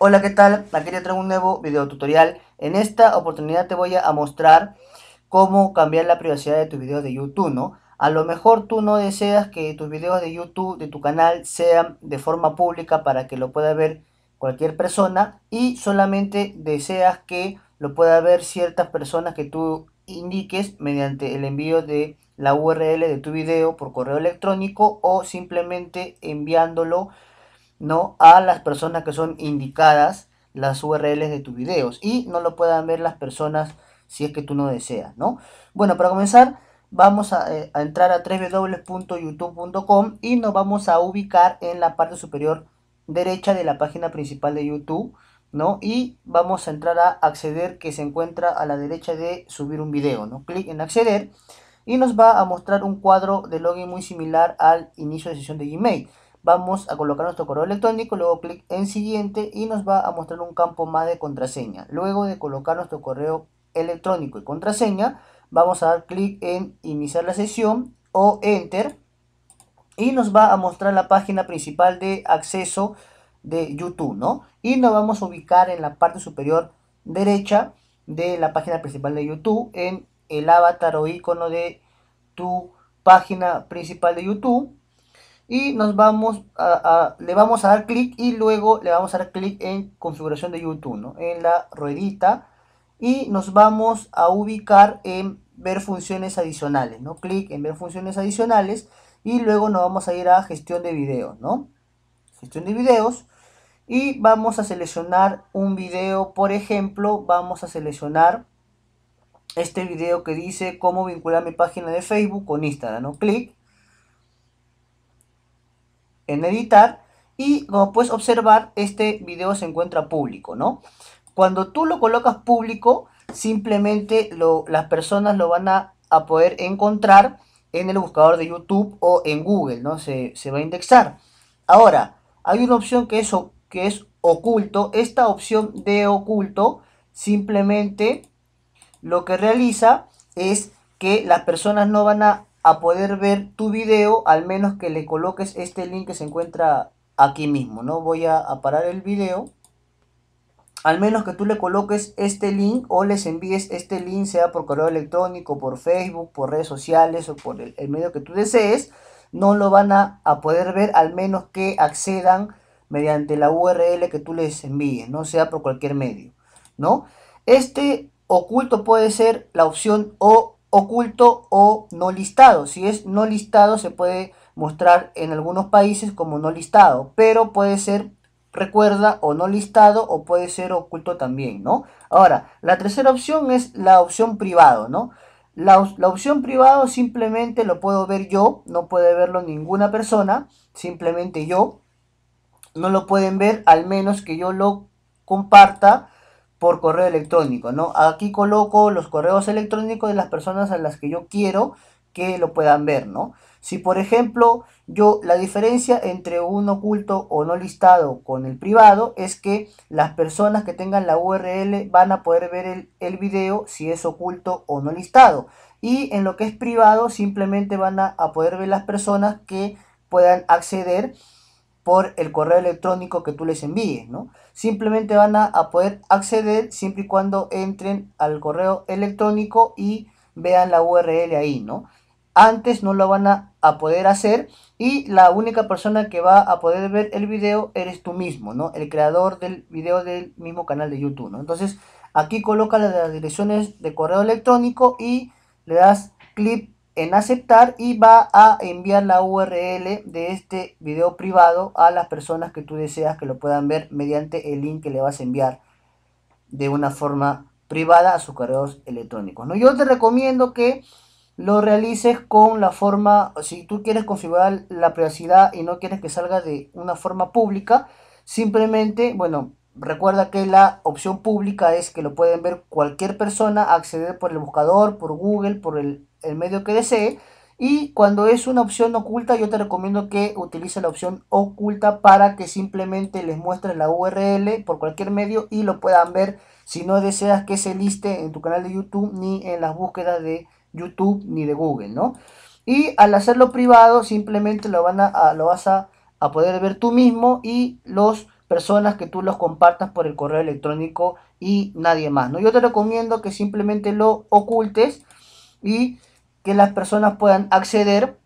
Hola, ¿qué tal? Aquí te traigo un nuevo video tutorial. En esta oportunidad te voy a mostrar cómo cambiar la privacidad de tus videos de YouTube, ¿no? A lo mejor tú no deseas que tus videos de YouTube, de tu canal, sean de forma pública para que lo pueda ver cualquier persona y solamente deseas que lo pueda ver ciertas personas que tú indiques mediante el envío de la URL de tu video por correo electrónico o simplemente enviándolo ¿no? a las personas que son indicadas las URLs de tus videos y no lo puedan ver las personas si es que tú no deseas, ¿no? Bueno, para comenzar vamos a, eh, entrar a www.youtube.com y nos vamos a ubicar en la parte superior derecha de la página principal de YouTube, ¿no? Y vamos a entrar a acceder que se encuentra a la derecha de subir un video, ¿no? Clic en acceder y nos va a mostrar un cuadro de login muy similar al inicio de sesión de Gmail. Vamos a colocar nuestro correo electrónico, luego clic en siguiente y nos va a mostrar un campo más de contraseña. Luego de colocar nuestro correo electrónico y contraseña, vamos a dar clic en iniciar la sesión o enter y nos va a mostrar la página principal de acceso de YouTube, Y nos vamos a ubicar en la parte superior derecha de la página principal de YouTube en el avatar o icono de tu página principal de YouTube y nos vamos a, le vamos a dar clic y luego le vamos a dar clic en configuración de YouTube, En la ruedita y nos vamos a ubicar en ver funciones adicionales, ¿no? Clic en ver funciones adicionales y luego nos vamos a ir a gestión de videos, ¿no? Gestión de videos y vamos a seleccionar un video, por ejemplo, vamos a seleccionar este video que dice cómo vincular mi página de Facebook con Instagram, ¿no? Clic en editar y como puedes observar este video se encuentra público, ¿no? Cuando tú lo colocas público, simplemente lo, las personas lo van a, poder encontrar en el buscador de YouTube o en Google, ¿no? Se, se va a indexar. Ahora, hay una opción que que es oculto. Esta opción de oculto simplemente lo que realiza es que las personas no van a a poder ver tu video, al menos que le coloques este link que se encuentra aquí mismo, ¿no? Voy a, parar el video. Al menos que tú le coloques este link o les envíes este link, sea por correo electrónico, por Facebook, por redes sociales o por el, medio que tú desees, no lo van a, a poder ver al menos que accedan mediante la URL que tú les envíes, no sea por cualquier medio, ¿no? Este oculto puede ser la opción O oculto o no listado. Si es no listado se puede mostrar en algunos países como no listado, pero puede ser recuerda o no listado o puede ser oculto también, ¿no? Ahora, la tercera opción es la opción privado, ¿no? La, la, opción privado simplemente lo puedo ver yo, no puede verlo ninguna persona, simplemente yo. No lo pueden ver al menos que yo lo comparta por correo electrónico, ¿no? Aquí coloco los correos electrónicos de las personas a las que yo quiero que lo puedan ver, ¿no? Si por ejemplo yo la diferencia entre un oculto o no listado con el privado es que las personas que tengan la URL van a poder ver el, el video si es oculto o no listado. Y en lo que es privado simplemente van a poder ver las personas que puedan acceder por el correo electrónico que tú les envíes, ¿no? Simplemente van a, poder acceder siempre y cuando entren al correo electrónico y vean la URL ahí, ¿no? Antes no lo van a, poder hacer y la única persona que va a poder ver el video eres tú mismo, ¿no? El creador del video del mismo canal de YouTube, ¿no? Entonces, aquí coloca las direcciones de correo electrónico y le das clic en aceptar y va a enviar la URL de este video privado a las personas que tú deseas que lo puedan ver mediante el link que le vas a enviar de una forma privada a sus correos electrónicos. ¿no? Yo te recomiendo que lo realices con la forma, si tú quieres configurar la privacidad y no quieres que salga de una forma pública, simplemente, bueno, Recuerda que la opción pública es que lo pueden ver cualquier persona, acceder por el buscador, por Google, por el, medio que desee. Y cuando es una opción oculta, yo te recomiendo que utilices la opción oculta para que simplemente les muestres la URL por cualquier medio y lo puedan ver si no deseas que se liste en tu canal de YouTube ni en las búsquedas de YouTube ni de Google, ¿no? Y al hacerlo privado, simplemente lo, van a, lo vas a, a poder ver tú mismo y los personas que tú los compartas por el correo electrónico y nadie más. ¿no? Yo te recomiendo que simplemente lo ocultes y que las personas puedan acceder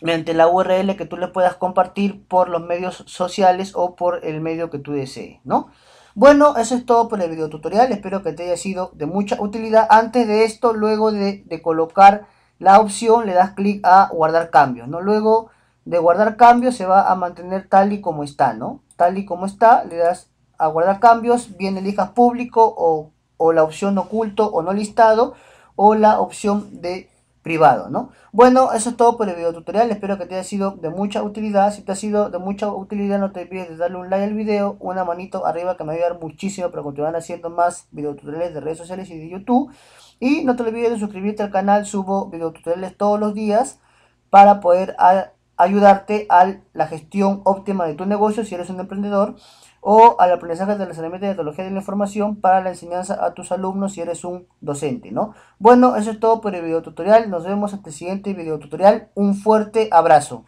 mediante la URL que tú les puedas compartir por los medios sociales o por el medio que tú desees, ¿no? Bueno, eso es todo por el video tutorial, espero que te haya sido de mucha utilidad. Antes de esto, luego de, de colocar la opción, le das clic a guardar cambios, ¿no? Luego de guardar cambios se va a mantener tal y como está, ¿no? Tal y como está, le das a guardar cambios, bien elijas público o, la opción oculto o no listado o la opción de privado, ¿no? Bueno, eso es todo por el video tutorial, espero que te haya sido de mucha utilidad, si te ha sido de mucha utilidad no te olvides de darle un like al video, una manito arriba que me va ayudar muchísimo para continuar haciendo más video tutoriales de redes sociales y de YouTube, y no te olvides de suscribirte al canal, subo video tutoriales todos los días para poder... A ayudarte a la gestión óptima de tu negocio si eres un emprendedor o al aprendizaje de herramientas de tecnología de la información para la enseñanza a tus alumnos si eres un docente, ¿no? Bueno, eso es todo por el video tutorial. Nos vemos hasta el siguiente video tutorial. Un fuerte abrazo.